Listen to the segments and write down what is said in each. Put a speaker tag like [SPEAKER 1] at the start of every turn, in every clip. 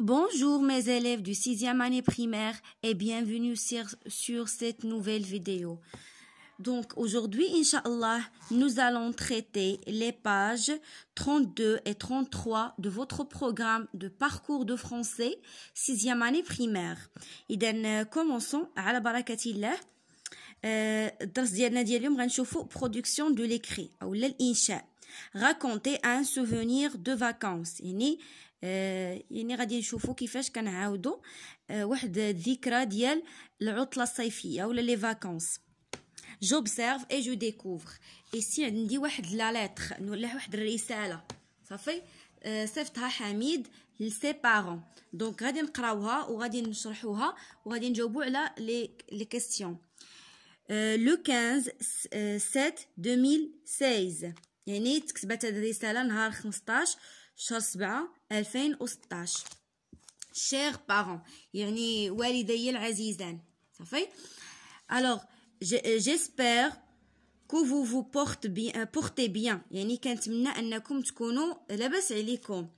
[SPEAKER 1] Bonjour mes élèves du 6e année primaire et bienvenue sur, cette nouvelle vidéo. Donc aujourd'hui, Inch'Allah, nous allons traiter les pages 32 et 33 de votre programme de parcours de français 6e année primaire. Et donc, euh, commençons à la barakatillah. الدرس ديالنا ديال production production l'écrit. l'écrit, ou raconter un souvenir de vacances آه، يعني غادي نشوفوا كيفاش كنعاودوا آه، واحد الذكرى ديال العطله الصيفيه ولا لي فاكونس جوبسيرف اي جو ديكوفر ايسي عندي واحد لا ليتر ولا واحد الرساله صافي آه، صيفطها حميد لسي بارون دونك غادي نقراوها وغادي نشرحوها وغادي نجاوبوا على لي لي كيسيون لو 15 7 2016 يعني تكتبت هذه الرساله نهار 15 شهر 7 2016 شير بارون يعني والدي العزيزان صافي الوغ جيسبر كو فو فو بورت بيان بورتي بيان يعني كنتمنى انكم تكونوا لاباس عليكم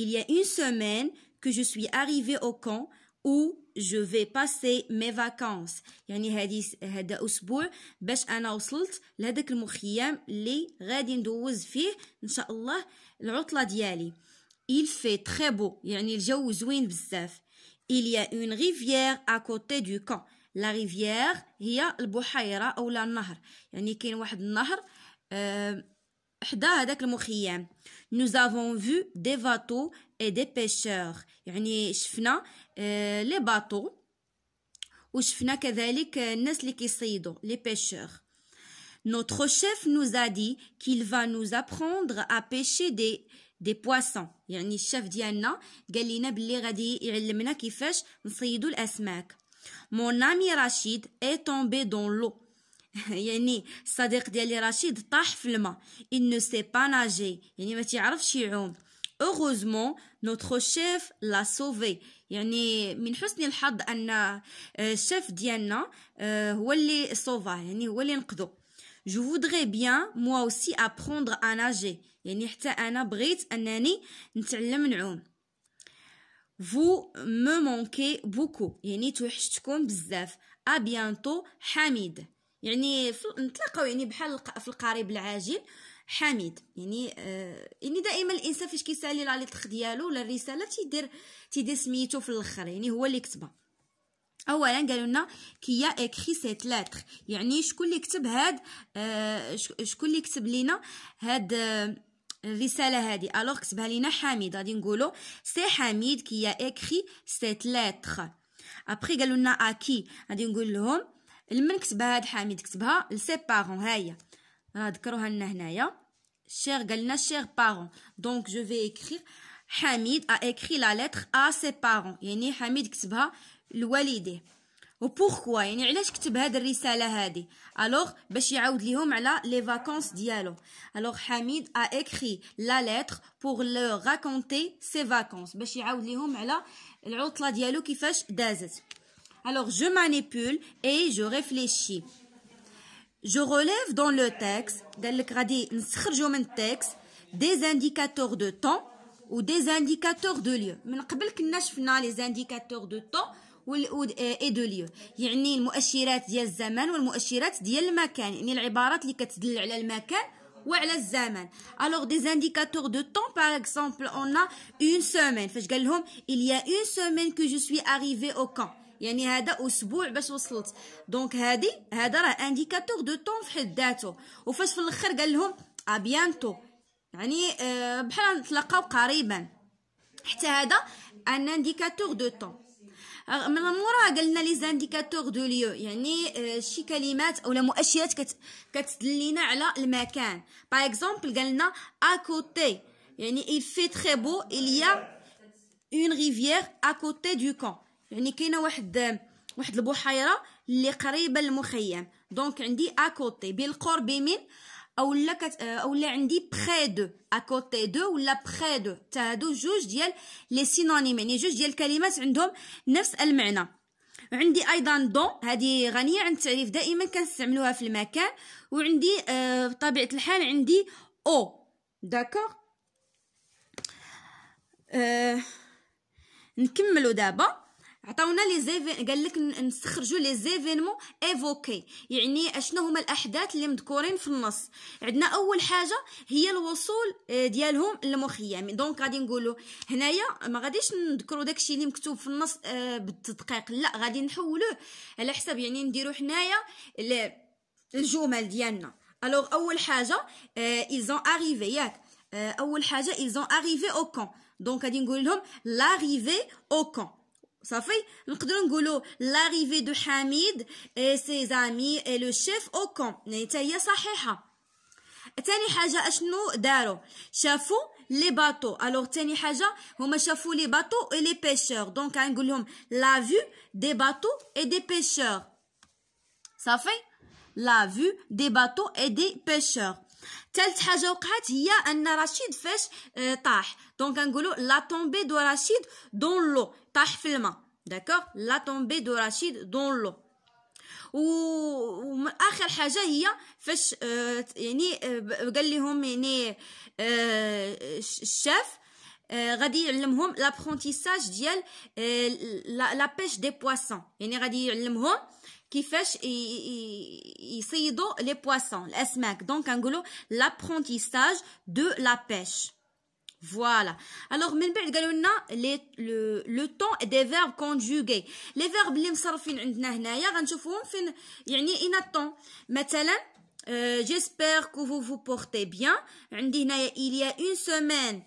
[SPEAKER 1] il y a une semaine que je suis arrivée au camp où je vais passer mes vacances يعني هذه هذا اسبوع باش انا وصلت لهذاك المخيم اللي غادي ندوز فيه ان شاء الله العطله ديالي Il fait très beau. Il y a une rivière à côté du camp. La rivière, هي le أو النهر. يعني كاين واحد النهر حدا هذاك المخيم. Nous avons vu des bateaux et des pêcheurs. يعني شفنا لي bateaux. bateaux كذلك الناس اللي كيصيدوا لي pêcheurs. Notre chef nous a dit qu'il va nous apprendre à pêcher des دي بواسون يعني الشاف ديالنا قال لينا باللي غادي يعلمنا كيفاش نصيدوا الاسماك مون امي رشيد اي تومبي دون لو يعني الصديق ديالي رشيد طاح في الماء ان سي با ناجي يعني ما تيعرفش يعوم اوغوزمون notre شيف لا سوفي يعني من حسن الحظ ان آه، الشيف ديالنا آه، هو اللي صوفاه يعني هو اللي نقذو je voudrais bien moi aussi apprendre à nager يعني حتى انا بغيت انني نتعلم نعوم vous me manquez beaucoup يعني توحشتكم بزاف à bientôt Hamid. يعني نتلاقاو يعني بحال في القريب العاجل حميد يعني آه يعني دائما الانسان فاش كيسالي لا ليتر ديالو ولا الرساله تيدير تيدير سميتو في الاخر يعني هو اللي كتبها اولا قالوا لنا كيا اكري سيت لاتر يعني شكون اللي كتب هاد آه شكون اللي كتب لينا هاد آه الرساله هذه الوغ كتبها لينا حميد غادي نقولوا سي حميد كيا اكري سيت لاتر ابري قالوا لنا اكي آه، غادي نقول لهم لمن كتبها هاد حميد كتبها لسي بارون هي راه ذكروها لنا هنايا شير قال لنا شير بارون دونك جو في اكري حميد ا اكري لا لتر ا سي بارون يعني حميد كتبها Le Walid, et pour quoi? Ici, a écrit cette lettre. Alors, il va leur leurs vacances. Alors, Hamid a écrit la lettre pour leur raconter ses vacances. Il va leur dire leurs vacances. Alors, je manipule et je réfléchis. Je relève dans le texte, texte, des indicateurs de temps ou des indicateurs de lieu. Mais avant que je les indicateurs de temps والإيدوليو آه، يعني المؤشرات ديال الزمان والمؤشرات ديال المكان يعني العبارات اللي كتدل على المكان وعلى الزمان الوغ دي زانديكاتور دو طون باغ اكزومبل اون اون une فاش قال لهم il y a une semaine que je suis arrivé au camp يعني هذا اسبوع باش وصلت دونك هادي هذا راه انديكاتور دو طون في حد ذاته وفاش في الاخر قال لهم ابيانتو يعني آه، بحال نتلاقاو قريبا حتى هذا ان انديكاتور دو طون من المورا قلنا لي زانديكاتور دو ليو يعني آه، شي كلمات اولا مؤشرات كت كتدلينا على المكان باغ اكزومبل قالنا اكوتي يعني il fait très beau il y a une rivière à côté du camp يعني كاينه واحد واحد البحيره اللي قريبه للمخيم دونك عندي كوتي بالقرب من او لا كت او لا عندي بري دو اكوتي دو ولا بري دو تا هادو جوج ديال لي سينونيم يعني جوج ديال الكلمات عندهم نفس المعنى عندي ايضا دون هذه غنيه عن التعريف دائما كنستعملوها في المكان وعندي آه بطبيعه الحال عندي او داكوغ آه نكملوا دابا عطاونا لي زيفين قال لك نستخرجوا لي زيفينمون ايفوكي يعني اشنو هما الاحداث اللي مذكورين في النص عندنا اول حاجه هي الوصول آه، ديالهم للمخيم دونك غادي نقولوا هنايا ما غاديش نذكروا داكشي اللي مكتوب في النص آه، بالتدقيق لا غادي نحولوه على حساب يعني نديروا حنايا الجمل ديالنا الوغ اول حاجه ايزون آه، اريفي ياك اول حاجه ايزون اريفي او كون دونك غادي نقول لهم لاريفي او كون Ça fait, on peut l'arrivée de Hamid et ses amis et le chef au camp ». C'est ça, c'est vrai. La deuxième chose les bateaux ». Alors, la deuxième chose, les bateaux et les pêcheurs ». Donc, on hein, la vue des bateaux et des pêcheurs ». Ça fait, « la vue des bateaux et des pêcheurs ». Tel troisième chose qu'on peut faire, c'est « le rachid euh, Donc, on hein, la tombée de rachid dans l'eau ». Tahfilma. D'accord La tombée de Rachid dans l'eau. اخر حاجه هي فاش يعني قال لهم يعني الشاف غادي يعلمهم لابرونتيساج ديال لا بيش دي بواسون يعني غادي يعلمهم كيفاش يصيدوا لي بواسون الاسماك دونك كنقولوا لابرونتيساج دو لا بيش voilà alors men le temps et des verbes conjugués les verbes li msarfin 3ndna hnaia ganchoufohom fin yani en temps euh, j'espère que vous vous portez bien عندي il y a une semaine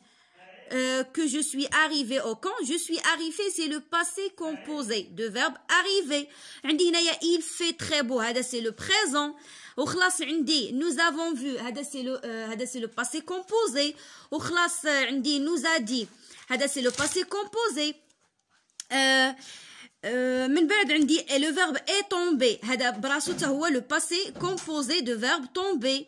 [SPEAKER 1] euh, que je suis arrivé au camp. Je suis arrivé, c'est le passé composé de verbe arriver. Il fait très beau, c'est le présent. Nous avons vu, euh, c'est le, passé composé. Nous a dit, c'est le passé composé. Euh, le verbe est tombé c'est le passé composé de verbe tomber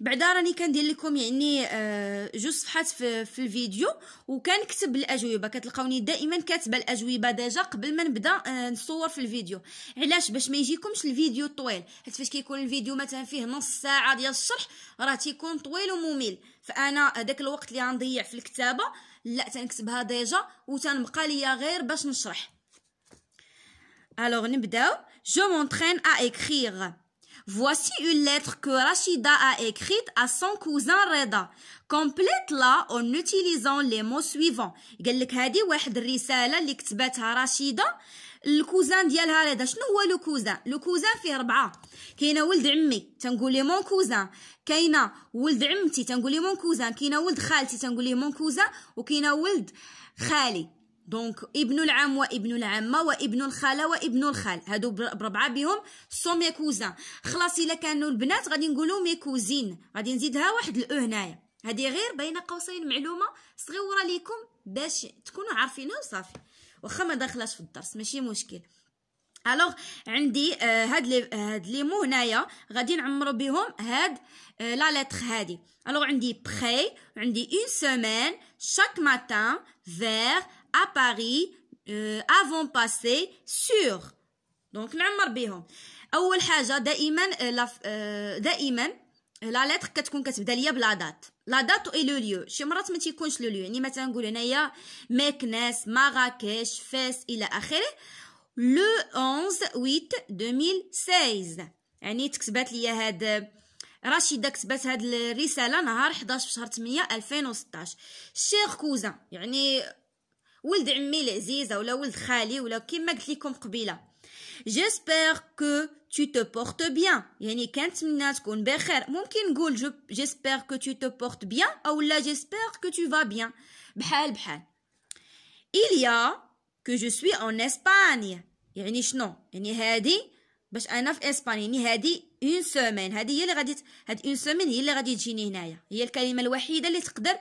[SPEAKER 1] بعدا راني كندير لكم يعني آه، جوج صفحات في, في الفيديو وكنكتب الاجوبه كتلقاوني دائما كاتبه الاجوبه ديجا قبل ما نبدا آه، نصور في الفيديو علاش باش ما يجيكمش الفيديو طويل حيت فاش كيكون الفيديو مثلا فيه نص ساعه ديال الشرح راه تيكون طويل وممل فانا داك الوقت اللي غنضيع في الكتابه لا تنكتبها ديجا وتنبقى ليا غير باش نشرح الوغ نبداو جو مونترين ا اكريغ Voici une lettre que Rachida a écrite à son cousin Reda. Complète-la en utilisant les mots suivants. قال لك هذه واحد الرسالة اللي كتباتها رشيدة الكوزان ديالها رضا شنو هو لو كوزان لو كوزان فيه ربعه كاينه ولد عمي تنقول ليه مون كوزان كاينه ولد عمتي تنقول ليه مون كوزان كاينه ولد خالتي تنقول ليه مون كوزان وكاينه ولد خالي دونك ابن العم وابن العمه وابن الخاله وابن الخال هادو بربعه بهم سو مي كوزان خلاص الا كانوا البنات غادي نقولوا مي كوزين غادي نزيدها واحد الاو هنايا هادي غير بين قوسين معلومه صغيوره ليكم باش تكونوا عارفينها وصافي واخا ما داخلاش في الدرس ماشي مشكل الوغ عندي آه هاد لي هاد لي مو هنايا غادي نعمرو بهم هاد آه لا لتر هادي الوغ عندي بخي عندي اون سومان شاك ماتان فيغ à Paris euh, avant passé sur donc نعمر بهم اول حاجه دائما دائما لا لتر كتكون كتبدا ليا بلا دات لا دات اي لو ليو شي مرات ما تيكونش لو ليو يعني مثلا نقول هنايا مكناس مراكش فاس الى اخره لو 11 8 2016 يعني تكتبات ليا هاد رشيدة كتبات هاد الرسالة نهار 11 في شهر 8 2016 شيخ كوزا يعني ولد عمي العزيز ولا ولد خالي ولا كيما قلت لكم قبيله جيسبر كو tu te portes bien يعني كنتمنى تكون بخير ممكن نقول جيسبر كو tu te portes bien او لا جيسبر كو tu vas bien بحال بحال il y a que je suis en Espagne يعني شنو يعني هادي باش انا في اسبانيا يعني هادي اون سومين هادي هي اللي غادي هاد اون سومين هي اللي غادي تجيني هنايا هي الكلمه الوحيده اللي تقدر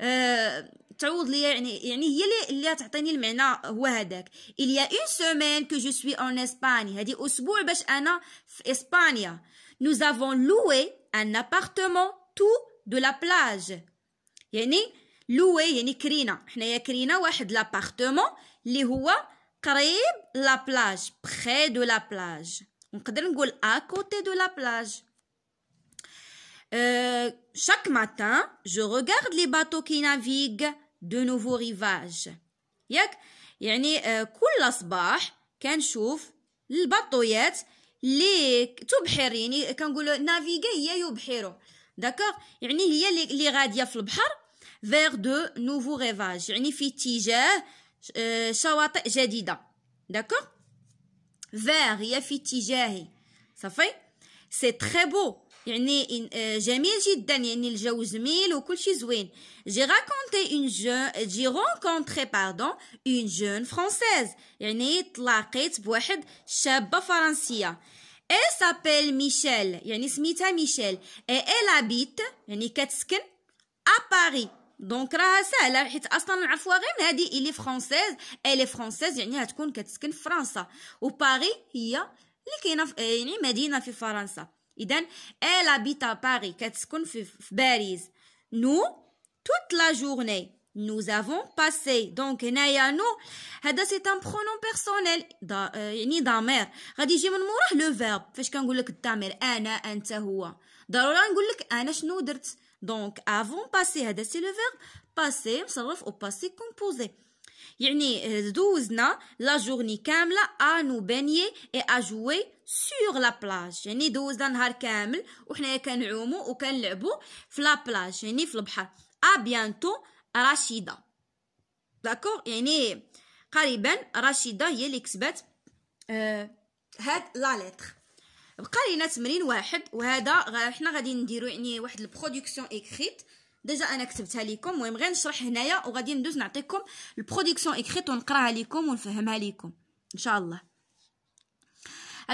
[SPEAKER 1] آه، تعوض ليا يعني يعني هي اللي, اللي تعطيني المعنى هو هذاك اليا اون سومين كو جو سوي اون اسباني هذه اسبوع باش انا في اسبانيا nous avons loué un appartement tout de la plage يعني لوي يعني كرينا حنايا كرينا واحد لابارتمون اللي هو قريب لا بلاج بخي دو لا بلاج نقدر نقول ا كوتي دو لا بلاج Euh, chaque matin, je regarde les bateaux qui naviguent de nouveaux rivages. ياك يعني euh, كل صباح كنشوف البطويات اللي تبحر يعني كنقولوا نافيغي هي يبحروا داكوغ يعني هي اللي غاديه في البحر فيغ دو نوفو ريفاج يعني في اتجاه euh, شواطئ جديده داكوغ فيغ هي في اتجاهي صافي سي تري بو يعني آه، جميل جدا يعني الجو جميل وكل شيء زوين جي راكونتي اون جون جي رونكونتري باردون اون جون فرونسيز يعني تلاقيت بواحد شابه فرنسيه اي سابيل ميشيل يعني سميتها ميشيل. اي elle habite, يعني كتسكن, ا باري دونك راها سهله حيت اصلا نعرفوها غير من هذه الي فرونسيز الي فرونسيز يعني هتكون كتسكن في فرنسا وباري هي اللي كاينه يعني مدينه في فرنسا Iden, elle habite à Paris. Nous, toute la journée, nous avons passé. Donc, nous, c'est un pronom personnel. Euh, ni damer. غادي من le verbe. فاش كنقول لك damer, انا, انت, هو. ضروري نقول لك Donc, avons passé, c'est le verbe. Passé, au passé composé. يعني دوزنا لا جورني كاملة ا نو بانيي اي ا جوي سور لا بلاج يعني دوزنا نهار كامل وحنايا كنعومو وكنلعبو في لا بلاج يعني في البحر ا بيانتو رشيدة داكور يعني قريبا رشيدة هي اللي كسبات آه euh, هاد لا لتر بقى لينا تمرين واحد وهذا حنا غادي نديرو يعني واحد البرودكسيون اكريت ديجا انا كتبتها لكم المهم غير نشرح هنايا وغادي ندوز نعطيكم البرودكسيون اكريت ونقراها لكم ونفهمها لكم ان شاء الله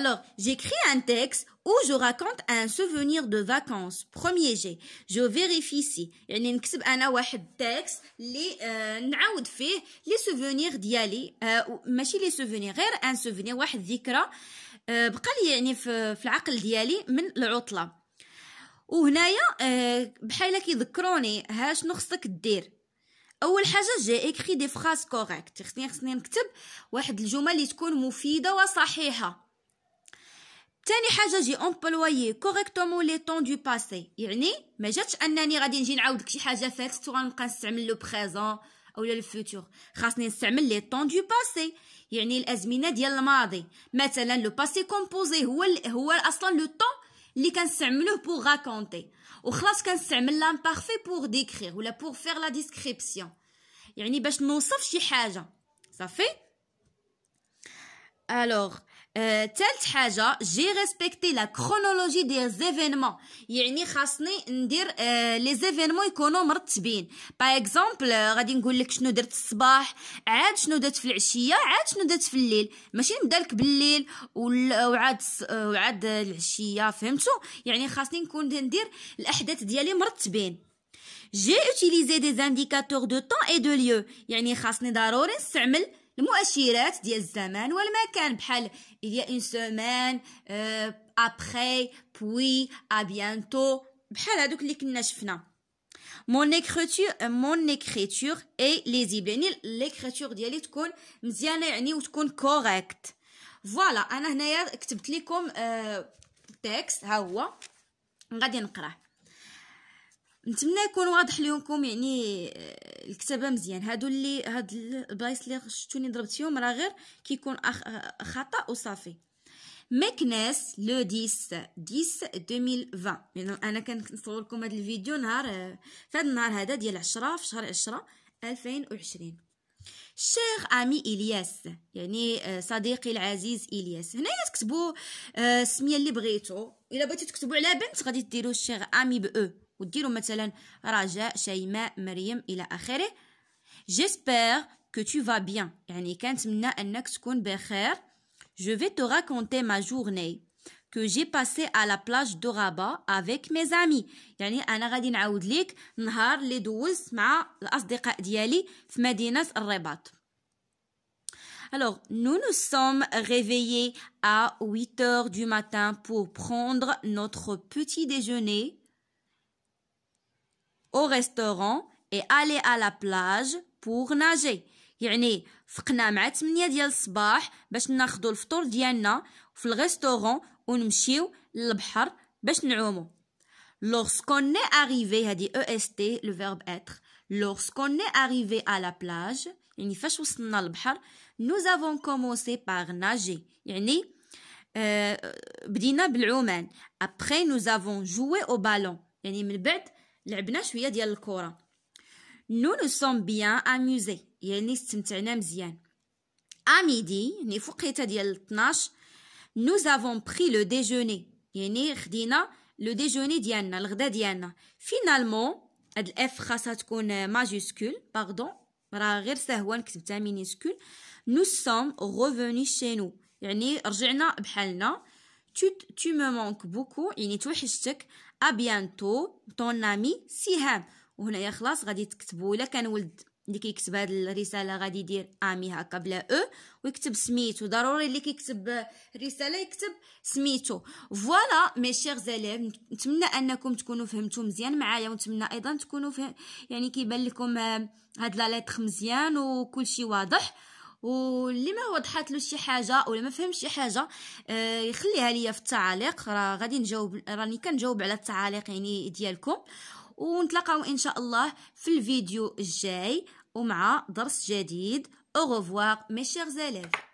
[SPEAKER 1] Alors, j'écris un texte où je raconte un souvenir de vacances. Premier jet. Je vérifie ici. يعني نكتب انا واحد تكست اللي آه نعاود فيه لي سوفونير ديالي آه ماشي لي سوفونير غير ان سوفونير واحد ذكرى آه بقى لي يعني في, في العقل ديالي من العطله وهنايا آه، بحال كيذكروني ها شنو خصك دير اول حاجه جي اكري دي فراس كوريكت خصني خصني نكتب واحد الجمل اللي تكون مفيده وصحيحه تاني حاجه جي امبلوي كوريكتومون لي طون دو باسي يعني ما جاتش انني غادي نجي نعاود لك شي حاجه فاتت وغنبقى نستعمل لو بريزون اولا الفوتور خاصني نستعمل لي طون دو باسي يعني الازمنه ديال الماضي مثلا لو باسي كومبوزي هو ال... هو اصلا لو طون Les qu'un semble pour raconter. Ou parce qu'un semble l'a parfait pour décrire ou pour faire la description. Il y a des non sauf chez Ça fait? Alors... ثالث euh, حاجه جي ريسبكتي لا كرونولوجي ديال زيفينمون يعني خاصني ندير لي euh, زيفينمون يكونوا مرتبين باغ اكزومبل euh، غادي نقول لك شنو درت الصباح عاد شنو درت في العشيه عاد شنو درت في الليل ماشي نبدا لك بالليل وعاد وعاد العشيه فهمتوا يعني خاصني نكون ندير الاحداث ديالي مرتبين جي اوتيليزي دي زانديكاتور دو طون اي دو ليو يعني خاصني ضروري نستعمل المؤشرات ديال الزمان والمكان بحال il اون آه، سومان après بوي à bientôt بحال هادوك اللي كنا شفنا mon écriture mon écriture اي lisible يعني ليكريتور ديالي تكون مزيانه يعني وتكون كوريكت فوالا انا هنايا كتبت لكم آه تكست ها هو غادي نقراه نتمنى يكون واضح لكم يعني آه، الكتابه مزيان هادو اللي هاد البلايص اللي شفتوني ضربت فيهم راه غير كيكون آه، خطا وصافي مكناس لو 10 10 2020 يعني انا كنصور لكم هذا الفيديو نهار آه، في هذا النهار هذا ديال 10 في شهر 10 2020 الشيخ امي الياس يعني صديقي العزيز الياس هنايا تكتبوا السميه اللي بغيتو الا بغيتو تكتبوا على بنت غادي ديروا الشيخ عمي بأ j'espère que tu vas bien je vais te raconter ma journée que j'ai passé à la plage de Rabat avec mes amis Alors, nous nous sommes réveillés à 8 heures du matin pour prendre notre petit déjeuner au restaurant et aller à la plage pour nager يعني فقنا مع 8 ديال الصباح باش restaurant, الفطور ديالنا في الريستورون ونمشيو lorsqu'on est arrivé هادي est le verbe être lorsqu'on est arrivé à la plage nous avons commencé par nager euh, euh, après nous avons joué au ballon nous nous sommes bien amusés. nous avons pris le déjeuner. Finalement, nous sommes revenus nous. Nous sommes revenus chez nous. Tu me manques beaucoup. ابيانتو طون نامي سهام وهنايا خلاص غادي تكتبوا الا كان ولد اللي كيكتب هاد الرساله غادي يدير امي هكا بلا او ويكتب سميتو ضروري اللي كيكتب الرساله يكتب سميتو فوالا مي شيغ زاليف نتمنى انكم تكونوا فهمتوا مزيان معايا ونتمنى ايضا تكونوا فهم يعني كيبان لكم آه، هاد لا مزيان مزيان وكلشي واضح واللي ما وضحت له شي حاجه ولا ما فهمش شي حاجه آه يخليها ليا في التعاليق راه غادي نجاوب راني كنجاوب على التعاليق يعني ديالكم ونتلاقاو ان شاء الله في الفيديو الجاي ومع درس جديد Au revoir mes chers élèves